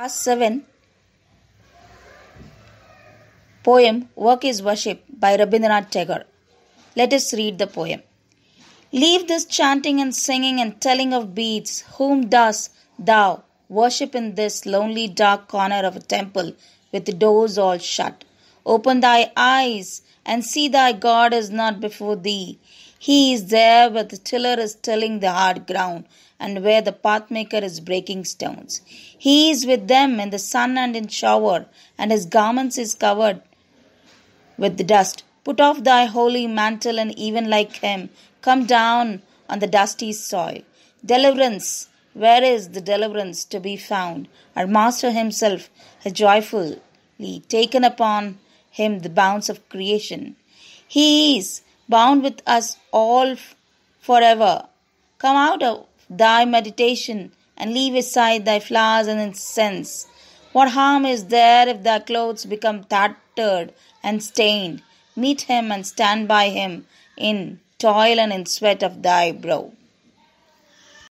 Class 7 Poem Work is Worship by Rabindranath Tagore. Let us read the poem. Leave this chanting and singing and telling of beads. Whom dost thou worship in this lonely dark corner of a temple with the doors all shut? Open thy eyes and see thy God is not before thee. He is there where the tiller is tilling the hard ground and where the pathmaker is breaking stones. He is with them in the sun and in shower, and his garments is covered with the dust. Put off thy holy mantle and even like him, come down on the dusty soil. Deliverance, where is the deliverance to be found? Our Master Himself has joyfully taken upon Him the bounds of creation. He is bound with us all forever. Come out of thy meditation and leave aside thy flowers and incense. What harm is there if thy clothes become tattered and stained? Meet him and stand by him in toil and in sweat of thy brow.